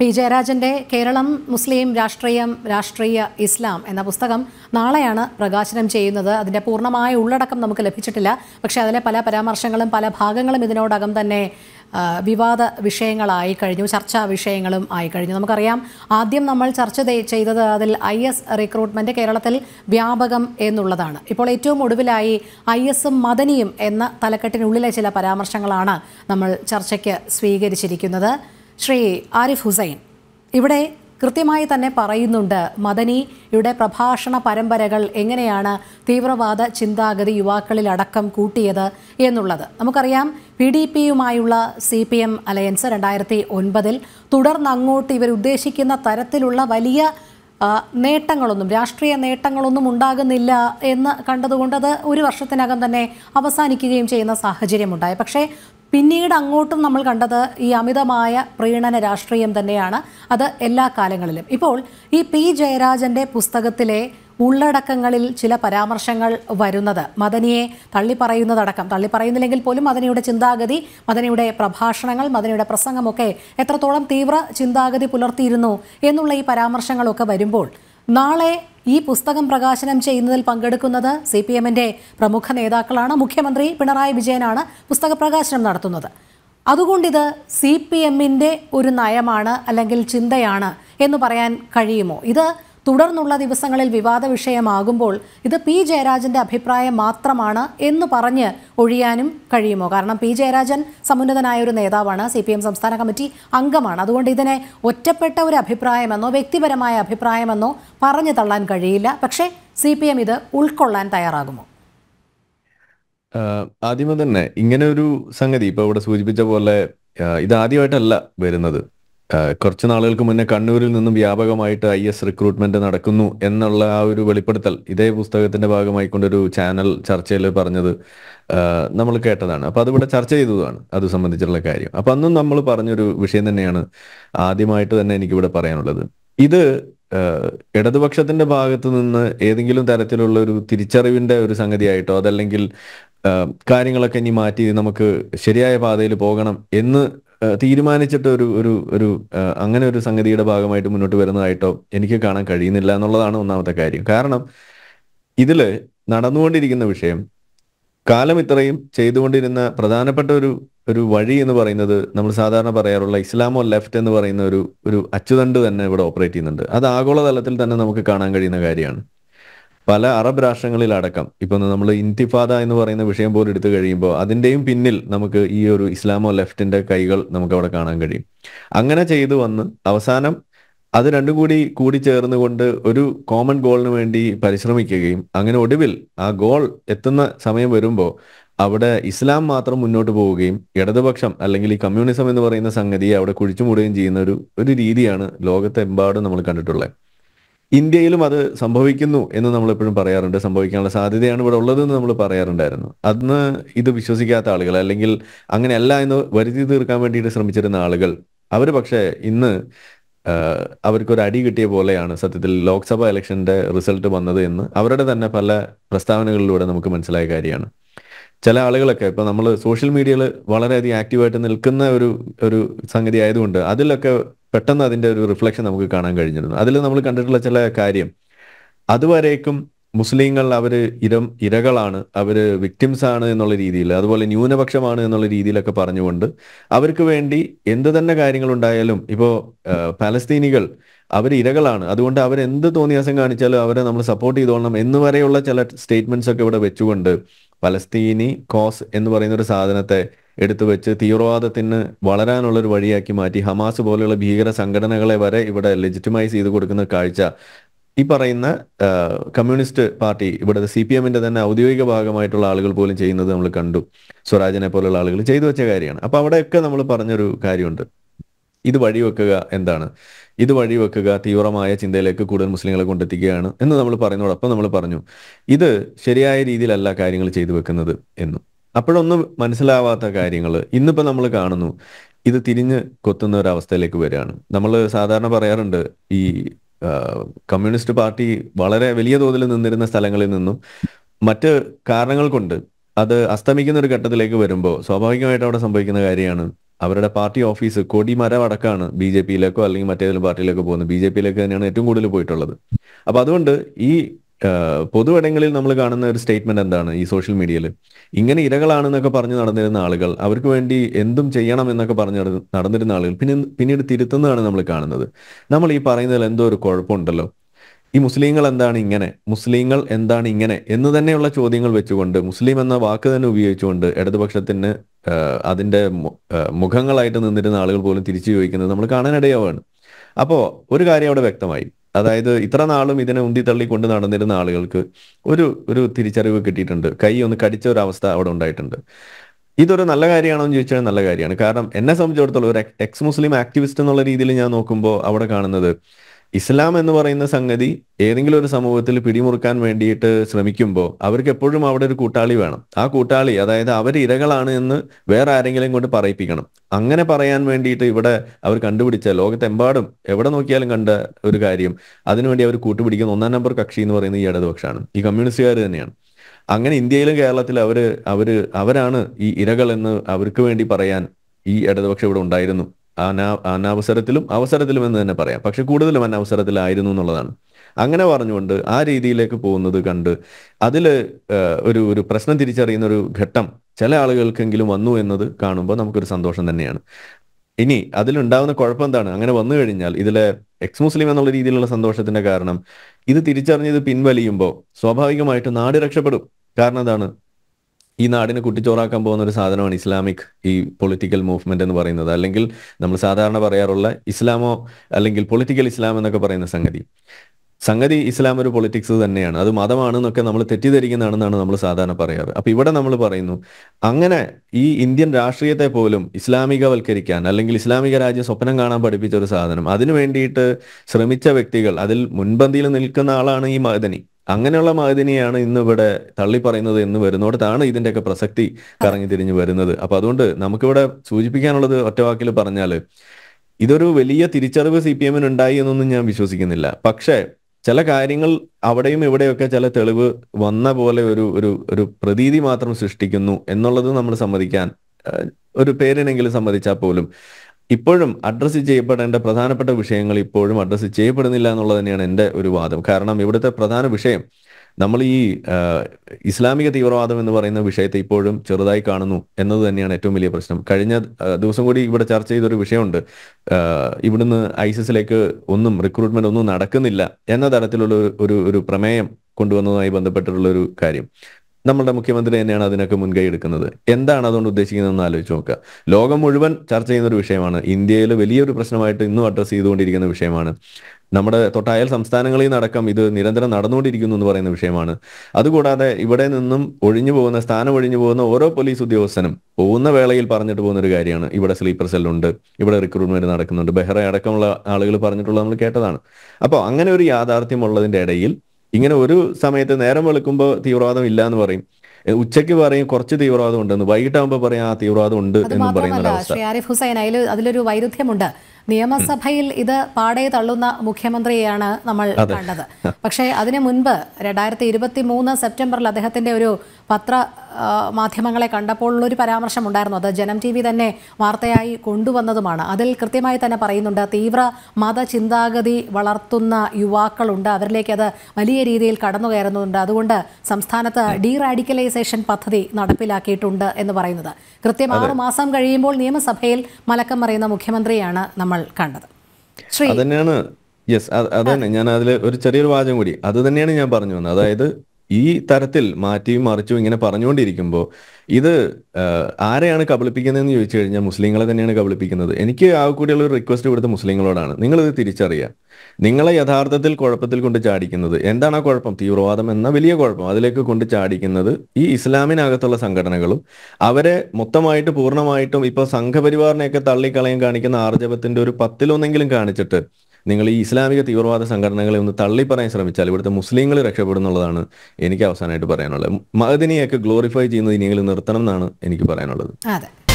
P ജയരാജൻ്റെ Keralam മുസ്ലിം രാഷ്ട്രീയം രാഷ്ട്രീയ ഇസ്ലാം എന്ന പുസ്തകം നാളെയാണ് പ്രകാശനം ചെയ്യുന്നത് അതിൻ്റെ പൂർണ്ണമായ ഉള്ളടക്കം നമുക്ക് ലഭിച്ചിട്ടില്ല പക്ഷേ അതിലെ പല പരാമർശങ്ങളും പല ഭാഗങ്ങളും ഇതിനോടകം തന്നെ വിവാദ വിഷയങ്ങളായി കഴിഞ്ഞു ചർച്ചാ വിഷയങ്ങളും ആയി കഴിഞ്ഞു നമുക്കറിയാം ആദ്യം നമ്മൾ ചർച്ച ചെയ്തത് അതിൽ ഐ എസ് റിക്രൂട്ട്മെൻറ്റ് കേരളത്തിൽ വ്യാപകം എന്നുള്ളതാണ് ഇപ്പോൾ ഏറ്റവും ഒടുവിലായി ഐ എസും മദനിയും എന്ന തലക്കെട്ടിനുള്ളിലെ ചില പരാമർശങ്ങളാണ് നമ്മൾ ചർച്ചയ്ക്ക് സ്വീകരിച്ചിരിക്കുന്നത് ശ്രീ ആരിഫ് ഹുസൈൻ ഇവിടെ കൃത്യമായി തന്നെ പറയുന്നുണ്ട് മദനിയുടെ പ്രഭാഷണ പരമ്പരകൾ എങ്ങനെയാണ് തീവ്രവാദ ചിന്താഗതി യുവാക്കളിൽ അടക്കം കൂട്ടിയത് എന്നുള്ളത് നമുക്കറിയാം പി ഡി പിയുമായുള്ള സി പി എം അലയൻസ് രണ്ടായിരത്തി ഒൻപതിൽ തുടർന്നങ്ങോട്ട് ഇവരുദ്ദേശിക്കുന്ന തരത്തിലുള്ള വലിയ നേട്ടങ്ങളൊന്നും രാഷ്ട്രീയ നേട്ടങ്ങളൊന്നും ഉണ്ടാകുന്നില്ല എന്ന് കണ്ടതുകൊണ്ട് അത് ഒരു വർഷത്തിനകം തന്നെ അവസാനിക്കുകയും ചെയ്യുന്ന സാഹചര്യമുണ്ടായി പക്ഷേ പിന്നീട് അങ്ങോട്ടും നമ്മൾ കണ്ടത് ഈ അമിതമായ പ്രീണന രാഷ്ട്രീയം തന്നെയാണ് അത് എല്ലാ കാലങ്ങളിലും ഇപ്പോൾ ഈ പി ജയരാജൻ്റെ പുസ്തകത്തിലെ ഉള്ളടക്കങ്ങളിൽ ചില പരാമർശങ്ങൾ വരുന്നത് മദനിയെ തള്ളിപ്പറയുന്നതടക്കം തള്ളിപ്പറയുന്നില്ലെങ്കിൽ പോലും മദനിയുടെ ചിന്താഗതി മദനിയുടെ പ്രഭാഷണങ്ങൾ മദനിയുടെ പ്രസംഗമൊക്കെ എത്രത്തോളം തീവ്ര ചിന്താഗതി പുലർത്തിയിരുന്നു എന്നുള്ള ഈ പരാമർശങ്ങളൊക്കെ വരുമ്പോൾ നാളെ ഈ പുസ്തകം പ്രകാശനം ചെയ്യുന്നതിൽ പങ്കെടുക്കുന്നത് സി പി എമ്മിൻ്റെ പ്രമുഖ നേതാക്കളാണ് മുഖ്യമന്ത്രി പിണറായി വിജയനാണ് പുസ്തക പ്രകാശനം നടത്തുന്നത് അതുകൊണ്ടിത് സി പി എമ്മിൻ്റെ ഒരു നയമാണ് അല്ലെങ്കിൽ ചിന്തയാണ് എന്ന് പറയാൻ കഴിയുമോ ഇത് തുടർന്നുള്ള ദിവസങ്ങളിൽ വിവാദ വിഷയമാകുമ്പോൾ ഇത് പി ജയരാജന്റെ അഭിപ്രായം മാത്രമാണ് എന്ന് പറഞ്ഞ് ഒഴിയാനും കഴിയുമോ കാരണം പി ജയരാജൻ സമുന്നതനായ ഒരു നേതാവാണ് സി പി എം സംസ്ഥാന കമ്മിറ്റി അംഗമാണ് അതുകൊണ്ട് ഇതിനെ ഒറ്റപ്പെട്ട ഒരു അഭിപ്രായമെന്നോ വ്യക്തിപരമായ അഭിപ്രായമെന്നോ പറഞ്ഞു തള്ളാൻ കഴിയില്ല പക്ഷേ സി പി എം ഇത് ഉൾക്കൊള്ളാൻ തയ്യാറാകുമോ ആദ്യമേ തന്നെ ഇങ്ങനെ ഒരു സംഗതി ഇപ്പൊ ഇവിടെ സൂചിപ്പിച്ച പോലെ ഇത് ആദ്യമായിട്ടല്ല വരുന്നത് കുറച്ച് നാളുകൾക്ക് മുന്നേ കണ്ണൂരിൽ നിന്നും വ്യാപകമായിട്ട് ഐ എസ് റിക്രൂട്ട്മെന്റ് നടക്കുന്നു എന്നുള്ള ആ ഒരു വെളിപ്പെടുത്തൽ ഇതേ പുസ്തകത്തിന്റെ ഭാഗമായി കൊണ്ടൊരു ചാനൽ ചർച്ചയിൽ പറഞ്ഞത് നമ്മൾ കേട്ടതാണ് അപ്പൊ അതിവിടെ ചർച്ച ചെയ്തതാണ് അത് സംബന്ധിച്ചുള്ള കാര്യം അപ്പൊ അന്നും നമ്മൾ പറഞ്ഞൊരു വിഷയം തന്നെയാണ് ആദ്യമായിട്ട് തന്നെ എനിക്കിവിടെ പറയാനുള്ളത് ഇത് ഇടതുപക്ഷത്തിന്റെ ഭാഗത്ത് നിന്ന് ഏതെങ്കിലും തരത്തിലുള്ള ഒരു തിരിച്ചറിവിന്റെ ഒരു സംഗതിയായിട്ടോ അതല്ലെങ്കിൽ കാര്യങ്ങളൊക്കെ ഇനി മാറ്റി നമുക്ക് ശരിയായ പാതയിൽ പോകണം എന്ന് തീരുമാനിച്ചിട്ട് ഒരു ഒരു ഒരു അങ്ങനെ ഒരു സംഗതിയുടെ ഭാഗമായിട്ട് മുന്നോട്ട് വരുന്നതായിട്ടോ എനിക്ക് കാണാൻ കഴിയുന്നില്ല എന്നുള്ളതാണ് ഒന്നാമത്തെ കാര്യം കാരണം ഇതിൽ നടന്നുകൊണ്ടിരിക്കുന്ന വിഷയം കാലം ഇത്രയും ചെയ്തുകൊണ്ടിരുന്ന പ്രധാനപ്പെട്ട ഒരു ഒരു വഴി എന്ന് പറയുന്നത് നമ്മൾ സാധാരണ പറയാറുള്ള ഇസ്ലാമോ ലെഫ്റ്റ് എന്ന് പറയുന്ന ഒരു ഒരു അച്ചുതണ്ട് തന്നെ ഇവിടെ ഓപ്പറേറ്റ് ചെയ്യുന്നുണ്ട് അത് ആഗോളതലത്തിൽ തന്നെ നമുക്ക് കാണാൻ കഴിയുന്ന കാര്യമാണ് പല അറബ് രാഷ്ട്രങ്ങളിലടക്കം ഇപ്പം നമ്മൾ ഇന്തിഫാദ എന്ന് പറയുന്ന വിഷയം പോലും എടുത്തു കഴിയുമ്പോൾ അതിൻ്റെയും പിന്നിൽ നമുക്ക് ഈ ഒരു ഇസ്ലാമോ ലെഫ്റ്റിന്റെ കൈകൾ നമുക്ക് അവിടെ കാണാൻ കഴിയും അങ്ങനെ ചെയ്തു വന്ന് അവസാനം അത് രണ്ടും കൂടി കൂടി ചേർന്നുകൊണ്ട് ഒരു കോമൺ ഗോളിന് വേണ്ടി പരിശ്രമിക്കുകയും അങ്ങനെ ഒടുവിൽ ആ ഗോൾ എത്തുന്ന സമയം വരുമ്പോൾ അവിടെ ഇസ്ലാം മാത്രം മുന്നോട്ട് പോവുകയും ഇടതുപക്ഷം അല്ലെങ്കിൽ ഈ കമ്മ്യൂണിസം എന്ന് പറയുന്ന സംഗതിയെ അവിടെ കുഴിച്ചുമൂടുകയും ചെയ്യുന്ന ഒരു ഒരു രീതിയാണ് ലോകത്തെമ്പാടും നമ്മൾ കണ്ടിട്ടുള്ളത് ഇന്ത്യയിലും അത് സംഭവിക്കുന്നു എന്ന് നമ്മൾ എപ്പോഴും പറയാറുണ്ട് സംഭവിക്കാനുള്ള സാധ്യതയാണ് ഇവിടെ ഉള്ളതെന്ന് നമ്മൾ പറയാറുണ്ടായിരുന്നു അന്ന് ഇത് വിശ്വസിക്കാത്ത ആളുകൾ അല്ലെങ്കിൽ അങ്ങനെയല്ല എന്ന് വരുത്തി തീർക്കാൻ വേണ്ടിയിട്ട് ശ്രമിച്ചിരുന്ന ആളുകൾ അവർ പക്ഷേ ഇന്ന് അവർക്കൊരു അടി കിട്ടിയ പോലെയാണ് സത്യത്തിൽ ലോക്സഭാ ഇലക്ഷൻ്റെ റിസൾട്ട് വന്നത് എന്ന് അവരുടെ തന്നെ പല പ്രസ്താവനകളിലൂടെ നമുക്ക് മനസ്സിലായ കാര്യമാണ് ചില ആളുകളൊക്കെ ഇപ്പം നമ്മൾ സോഷ്യൽ മീഡിയയിൽ വളരെയധികം ആക്റ്റീവായിട്ട് നിൽക്കുന്ന ഒരു ഒരു സംഗതി ആയതുകൊണ്ട് അതിലൊക്കെ പെട്ടെന്ന് അതിൻ്റെ ഒരു റിഫ്ലക്ഷൻ നമുക്ക് കാണാൻ കഴിഞ്ഞിരുന്നു അതിൽ നമ്മൾ കണ്ടിട്ടുള്ള ചില കാര്യം അതുവരേക്കും മുസ്ലിങ്ങൾ അവർ ഇരം ഇരകളാണ് അവർ വിക്ടിംസ് ആണ് എന്നുള്ള രീതിയിൽ അതുപോലെ ന്യൂനപക്ഷമാണ് എന്നുള്ള രീതിയിലൊക്കെ പറഞ്ഞുകൊണ്ട് അവർക്ക് വേണ്ടി എന്ത് തന്നെ കാര്യങ്ങളുണ്ടായാലും ഇപ്പോൾ പാലസ്തീനികൾ അവർ ഇരകളാണ് അതുകൊണ്ട് അവർ എന്ത് തോന്നിയാസം കാണിച്ചാലും അവരെ നമ്മൾ സപ്പോർട്ട് ചെയ്തോളണം എന്ന് വരെയുള്ള ചില സ്റ്റേറ്റ്മെന്റ്സ് ഒക്കെ ഇവിടെ വെച്ചുകൊണ്ട് പലസ്തീനി കോസ് എന്ന് പറയുന്ന ഒരു സാധനത്തെ എടുത്തു വെച്ച് തീവ്രവാദത്തിന് ഒരു വഴിയാക്കി മാറ്റി ഹമാസ് പോലെയുള്ള ഭീകര സംഘടനകളെ വരെ ഇവിടെ ലെജിറ്റിമൈസ് ചെയ്ത് കൊടുക്കുന്ന കാഴ്ച ഈ പറയുന്ന കമ്മ്യൂണിസ്റ്റ് പാർട്ടി ഇവിടെ സി പി എമ്മിന്റെ തന്നെ ഔദ്യോഗിക ഭാഗമായിട്ടുള്ള ആളുകൾ പോലും ചെയ്യുന്നത് നമ്മൾ കണ്ടു സ്വരാജിനെ പോലുള്ള ആളുകൾ ചെയ്തു വെച്ച കാര്യമാണ് അപ്പൊ അവിടെയൊക്കെ നമ്മൾ പറഞ്ഞൊരു കാര്യമുണ്ട് ഇത് വഴിവെക്കുക എന്താണ് ഇത് വഴിവെക്കുക തീവ്രമായ ചിന്തയിലേക്ക് കൂടുതൽ മുസ്ലിങ്ങളെ കൊണ്ടെത്തിക്കുകയാണ് എന്ന് നമ്മൾ പറയുന്നതോടൊപ്പം നമ്മൾ പറഞ്ഞു ഇത് ശരിയായ രീതിയിലല്ല കാര്യങ്ങൾ ചെയ്തു വെക്കുന്നത് എന്നും അപ്പോഴൊന്നും മനസ്സിലാവാത്ത കാര്യങ്ങൾ ഇന്നിപ്പോൾ നമ്മൾ കാണുന്നു ഇത് തിരിഞ്ഞ് കൊത്തുന്ന ഒരു അവസ്ഥയിലേക്ക് വരികയാണ് നമ്മൾ സാധാരണ പറയാറുണ്ട് ഈ കമ്മ്യൂണിസ്റ്റ് പാർട്ടി വളരെ വലിയ തോതിൽ നിന്നിരുന്ന സ്ഥലങ്ങളിൽ നിന്നും മറ്റ് കാരണങ്ങൾ കൊണ്ട് അത് അസ്തമിക്കുന്ന ഒരു ഘട്ടത്തിലേക്ക് വരുമ്പോൾ സ്വാഭാവികമായിട്ട് അവിടെ സംഭവിക്കുന്ന കാര്യമാണ് അവരുടെ പാർട്ടി ഓഫീസ് കൊടിമരം വടക്കാണ് ബി ജെ പിയിലേക്കോ അല്ലെങ്കിൽ മറ്റേതെങ്കിലും പാർട്ടിയിലേക്കോ പോകുന്നത് ബി ജെ പിയിലേക്ക് തന്നെയാണ് ഏറ്റവും കൂടുതൽ പോയിട്ടുള്ളത് അപ്പൊ അതുകൊണ്ട് ഈ പൊതുവിടങ്ങളിൽ നമ്മൾ കാണുന്ന ഒരു സ്റ്റേറ്റ്മെന്റ് എന്താണ് ഈ സോഷ്യൽ മീഡിയയിൽ ഇങ്ങനെ ഇരകളാണെന്നൊക്കെ പറഞ്ഞു നടന്നിരുന്ന ആളുകൾ അവർക്ക് വേണ്ടി എന്തും ചെയ്യണം എന്നൊക്കെ പറഞ്ഞു നടന്നിരുന്ന ആളുകൾ പിന്നെ പിന്നീട് തിരുത്തുന്നതാണ് നമ്മൾ കാണുന്നത് നമ്മൾ ഈ പറയുന്നതിൽ എന്തോ ഒരു കുഴപ്പമുണ്ടല്ലോ ഈ മുസ്ലിങ്ങൾ എന്താണ് ഇങ്ങനെ മുസ്ലിങ്ങൾ എന്താണ് ഇങ്ങനെ എന്ന് തന്നെയുള്ള ചോദ്യങ്ങൾ വെച്ചുകൊണ്ട് മുസ്ലിം എന്ന വാക്ക് തന്നെ ഉപയോഗിച്ചുകൊണ്ട് ഇടതുപക്ഷത്തിന് അതിന്റെ മുഖങ്ങളായിട്ട് നിന്നിരുന്ന ആളുകൾ പോലും തിരിച്ചു ചോദിക്കുന്നത് നമ്മൾ കാണാനിടയാവാണ് അപ്പോൾ ഒരു കാര്യം അവിടെ വ്യക്തമായി അതായത് ഇത്ര നാളും ഇതിനെ ഉന്തി തള്ളി കൊണ്ട് നടന്നിരുന്ന ആളുകൾക്ക് ഒരു ഒരു തിരിച്ചറിവ് കിട്ടിയിട്ടുണ്ട് കൈ ഒന്ന് കടിച്ച ഒരു അവസ്ഥ അവിടെ ഉണ്ടായിട്ടുണ്ട് ഇതൊരു നല്ല കാര്യമാണോ എന്ന് ചോദിച്ചാൽ നല്ല കാര്യമാണ് കാരണം എന്നെ സംബന്ധിച്ചിടത്തോളം ഒരു എക്സ് മുസ്ലിം ആക്ടിവിസ്റ്റ് എന്നുള്ള രീതിയിൽ ഞാൻ നോക്കുമ്പോൾ അവിടെ കാണുന്നത് ഇസ്ലാം എന്ന് പറയുന്ന സംഗതി ഏതെങ്കിലും ഒരു സമൂഹത്തിൽ പിടിമുറുക്കാൻ വേണ്ടിയിട്ട് ശ്രമിക്കുമ്പോൾ അവർക്ക് എപ്പോഴും അവിടെ ഒരു കൂട്ടാളി വേണം ആ കൂട്ടാളി അതായത് അവർ ഇരകളാണ് എന്ന് വേറെ ആരെങ്കിലും കൊണ്ട് പറയിപ്പിക്കണം അങ്ങനെ പറയാൻ വേണ്ടിയിട്ട് ഇവിടെ അവർ കണ്ടുപിടിച്ച ലോകത്തെമ്പാടും എവിടെ നോക്കിയാലും കണ്ട ഒരു കാര്യം അതിനുവേണ്ടി അവർ കൂട്ടുപിടിക്കുന്ന ഒന്നാം നമ്പർ കക്ഷി എന്ന് പറയുന്നത് ഈ ഇടതുപക്ഷമാണ് ഈ കമ്മ്യൂണിസ്റ്റുകാർ തന്നെയാണ് അങ്ങനെ ഇന്ത്യയിലും കേരളത്തിലും അവർ അവർ അവരാണ് ഈ ഇരകൾ എന്ന് അവർക്ക് വേണ്ടി പറയാൻ ഈ ഇടതുപക്ഷം ഇവിടെ ഉണ്ടായിരുന്നു അനാ അനവസരത്തിലും അവസരത്തിലും എന്ന് തന്നെ പറയാം പക്ഷെ കൂടുതലും അനവസരത്തിലായിരുന്നു എന്നുള്ളതാണ് അങ്ങനെ പറഞ്ഞുകൊണ്ട് ആ രീതിയിലേക്ക് പോകുന്നത് കണ്ട് അതിൽ ഒരു ഒരു പ്രശ്നം തിരിച്ചറിയുന്ന ഒരു ഘട്ടം ചില ആളുകൾക്കെങ്കിലും വന്നു എന്നത് കാണുമ്പോൾ നമുക്കൊരു സന്തോഷം തന്നെയാണ് ഇനി അതിലുണ്ടാവുന്ന കുഴപ്പം എന്താണ് അങ്ങനെ വന്നു കഴിഞ്ഞാൽ ഇതിലെ എക്സ് മുസ്ലിം എന്നുള്ള രീതിയിലുള്ള സന്തോഷത്തിന്റെ കാരണം ഇത് തിരിച്ചറിഞ്ഞത് പിൻവലിയുമ്പോൾ സ്വാഭാവികമായിട്ട് നാട് രക്ഷപ്പെടും കാരണം എന്താണ് ഈ നാടിനെ കുട്ടിച്ചോറാക്കാൻ പോകുന്ന ഒരു സാധനമാണ് ഇസ്ലാമിക് ഈ പൊളിറ്റിക്കൽ മൂവ്മെന്റ് എന്ന് പറയുന്നത് അല്ലെങ്കിൽ നമ്മൾ സാധാരണ പറയാറുള്ള ഇസ്ലാമോ അല്ലെങ്കിൽ പൊളിറ്റിക്കൽ ഇസ്ലാം എന്നൊക്കെ പറയുന്ന സംഗതി സംഗതി ഇസ്ലാം ഒരു പൊളിറ്റിക്സ് തന്നെയാണ് അത് മതമാണെന്നൊക്കെ നമ്മൾ തെറ്റിദ്ധരിക്കുന്നതാണെന്നാണ് നമ്മൾ സാധാരണ പറയാറ് അപ്പൊ ഇവിടെ നമ്മൾ പറയുന്നു അങ്ങനെ ഈ ഇന്ത്യൻ രാഷ്ട്രീയത്തെ പോലും ഇസ്ലാമികവൽക്കരിക്കാൻ അല്ലെങ്കിൽ ഇസ്ലാമിക രാജ്യം സ്വപ്നം കാണാൻ പഠിപ്പിച്ച ഒരു സാധനം അതിനു വേണ്ടിയിട്ട് ശ്രമിച്ച വ്യക്തികൾ അതിൽ മുൻപന്തിയിൽ നിൽക്കുന്ന ആളാണ് ഈ മദനി അങ്ങനെയുള്ള മഹദിനെയാണ് ഇന്ന് ഇവിടെ തള്ളി പറയുന്നത് എന്ന് വരുന്നിടത്താണ് ഇതിന്റെയൊക്കെ പ്രസക്തി കറങ്ങി തിരിഞ്ഞു വരുന്നത് അപ്പൊ അതുകൊണ്ട് നമുക്കിവിടെ സൂചിപ്പിക്കാനുള്ളത് ഒറ്റവാക്കിൽ പറഞ്ഞാൽ ഇതൊരു വലിയ തിരിച്ചറിവ് സി പി എമ്മിന് ഉണ്ടായി എന്നൊന്നും ഞാൻ വിശ്വസിക്കുന്നില്ല പക്ഷേ ചില കാര്യങ്ങൾ അവിടെയും ഇവിടെയൊക്കെ ചില തെളിവ് വന്ന പോലെ ഒരു ഒരു ഒരു പ്രതീതി മാത്രം സൃഷ്ടിക്കുന്നു എന്നുള്ളത് നമ്മൾ സമ്മതിക്കാൻ ഒരു പേരിനെങ്കിലും സമ്മതിച്ചാൽ പോലും ഇപ്പോഴും അഡ്രസ്സ് ചെയ്യപ്പെടേണ്ട പ്രധാനപ്പെട്ട വിഷയങ്ങൾ ഇപ്പോഴും അഡ്രസ്സ് ചെയ്യപ്പെടുന്നില്ല എന്നുള്ളത് തന്നെയാണ് എൻ്റെ ഒരു വാദം കാരണം ഇവിടുത്തെ പ്രധാന വിഷയം നമ്മൾ ഈ ഇസ്ലാമിക തീവ്രവാദം എന്ന് പറയുന്ന വിഷയത്തെ ഇപ്പോഴും ചെറുതായി കാണുന്നു എന്നത് തന്നെയാണ് ഏറ്റവും വലിയ പ്രശ്നം കഴിഞ്ഞ ദിവസം കൂടി ഇവിടെ ചർച്ച ചെയ്തൊരു വിഷയമുണ്ട് ഇവിടുന്ന് ഐസിസിലേക്ക് ഒന്നും റിക്രൂട്ട്മെന്റ് ഒന്നും നടക്കുന്നില്ല എന്ന തരത്തിലുള്ള ഒരു ഒരു പ്രമേയം കൊണ്ടുവന്നതുമായി ബന്ധപ്പെട്ടിട്ടുള്ള ഒരു കാര്യം നമ്മുടെ മുഖ്യമന്ത്രി തന്നെയാണ് അതിനൊക്കെ മുൻകൈ എടുക്കുന്നത് എന്താണ് അതുകൊണ്ട് ഉദ്ദേശിക്കുന്നതെന്ന് ആലോചിച്ച് നോക്കുക ലോകം മുഴുവൻ ചർച്ച ചെയ്യുന്ന ഒരു വിഷയമാണ് ഇന്ത്യയിൽ വലിയൊരു പ്രശ്നമായിട്ട് ഇന്നും അഡ്രസ്സ് ചെയ്തുകൊണ്ടിരിക്കുന്ന വിഷയമാണ് നമ്മുടെ തൊട്ടായൽ സംസ്ഥാനങ്ങളിൽ നടക്കം ഇത് നിരന്തരം നടന്നുകൊണ്ടിരിക്കുന്നു എന്ന് പറയുന്ന വിഷയമാണ് അതുകൂടാതെ ഇവിടെ നിന്നും ഒഴിഞ്ഞു പോകുന്ന സ്ഥാനം ഒഴിഞ്ഞു പോകുന്ന ഓരോ പോലീസ് ഉദ്യോഗസ്ഥനും പോകുന്ന വേളയിൽ പറഞ്ഞിട്ട് പോകുന്ന ഒരു കാര്യമാണ് ഇവിടെ സ്ലീപ്പർ സെല്ലുണ്ട് ഇവിടെ റിക്രൂട്ട്മെന്റ് നടക്കുന്നുണ്ട് ബെഹ്റ അടക്കമുള്ള ആളുകൾ പറഞ്ഞിട്ടുള്ള നമ്മൾ കേട്ടതാണ് അപ്പോൾ അങ്ങനെ ഒരു യാഥാർത്ഥ്യമുള്ളതിന്റെ ഇടയിൽ ഇങ്ങനെ ഒരു സമയത്ത് നേരം വെളുക്കുമ്പോൾ തീവ്രവാദം ഇല്ല എന്ന് പറയും ഉച്ചയ്ക്ക് പറയും കുറച്ച് തീവ്രവാദം ഉണ്ടെന്ന് വൈകിട്ടാകുമ്പോൾ പറയും ആ തീവ്രവാദം ഉണ്ട് എന്ന് പറയുന്ന ഹുസൈൻ അതിലൊരു വൈരുദ്ധ്യമുണ്ട് നിയമസഭയിൽ ഇത് പാടെ തള്ളുന്ന മുഖ്യമന്ത്രിയെയാണ് നമ്മൾ കണ്ടത് പക്ഷേ അതിനു മുൻപ് രണ്ടായിരത്തി ഇരുപത്തി മൂന്ന് സെപ്റ്റംബറിൽ അദ്ദേഹത്തിന്റെ ഒരു പത്ര മാധ്യമങ്ങളെ കണ്ടപ്പോൾ ഒരു പരാമർശം ഉണ്ടായിരുന്നു അത് ജനം ടി വി തന്നെ വാർത്തയായി കൊണ്ടുവന്നതുമാണ് അതിൽ കൃത്യമായി തന്നെ പറയുന്നുണ്ട് തീവ്ര മതചിന്താഗതി വളർത്തുന്ന യുവാക്കളുണ്ട് അവരിലേക്ക് അത് വലിയ രീതിയിൽ കടന്നു കയറുന്നുണ്ട് അതുകൊണ്ട് സംസ്ഥാനത്ത് ഡീറാഡിക്കലൈസേഷൻ പദ്ധതി നടപ്പിലാക്കിയിട്ടുണ്ട് എന്ന് പറയുന്നത് കൃത്യം ആറു മാസം കഴിയുമ്പോൾ നിയമസഭയിൽ മലക്കം മറിയുന്ന മുഖ്യമന്ത്രിയാണ് നമ്മൾ കണ്ടത് അത് തന്നെയാണ് യെസ് അത് തന്നെ ഞാൻ അതിൽ ഒരു ചെറിയൊരു വാചകം കൂടി അത് തന്നെയാണ് ഞാൻ പറഞ്ഞു വന്നത് അതായത് ഈ തരത്തിൽ മാറ്റിയും മറിച്ചും ഇങ്ങനെ പറഞ്ഞുകൊണ്ടിരിക്കുമ്പോൾ ഇത് ആരെയാണ് കബളിപ്പിക്കുന്നതെന്ന് ചോദിച്ചു കഴിഞ്ഞാൽ മുസ്ലിങ്ങളെ തന്നെയാണ് കബളിപ്പിക്കുന്നത് എനിക്ക് ആ കൂടിയുള്ള ഒരു റിക്വസ്റ്റ് ഇവിടുത്തെ മുസ്ലിങ്ങളോടാണ് നിങ്ങളിത് തിരിച്ചറിയുക നിങ്ങളെ യഥാർത്ഥത്തിൽ കുഴപ്പത്തിൽ കൊണ്ട് ചാടിക്കുന്നത് എന്താണ് ആ കുഴപ്പം തീവ്രവാദം എന്ന വലിയ കുഴപ്പം അതിലേക്ക് കൊണ്ട് ചാടിക്കുന്നത് ഈ ഇസ്ലാമിനകത്തുള്ള സംഘടനകളും അവരെ മൊത്തമായിട്ട് പൂർണ്ണമായിട്ടും ഇപ്പൊ സംഘപരിവാറിനെയൊക്കെ തള്ളിക്കളയും കാണിക്കുന്ന ആർജവത്തിന്റെ ഒരു പത്തിലൊന്നെങ്കിലും കാണിച്ചിട്ട് നിങ്ങൾ ഈ ഇസ്ലാമിക തീവ്രവാദ സംഘടനകളെ ഒന്ന് തള്ളിപ്പറയാൻ ശ്രമിച്ചാൽ ഇവിടുത്തെ മുസ്ലിങ്ങൾ രക്ഷപ്പെടുന്നുള്ളതാണ് എനിക്ക് അവസാനമായിട്ട് പറയാനുള്ളത് മഹദിനിയൊക്കെ ഗ്ലോറിഫൈ ചെയ്യുന്നത് ഇനിയെങ്കിലും നിർത്തണം എന്നാണ് എനിക്ക് പറയാനുള്ളത് അതെ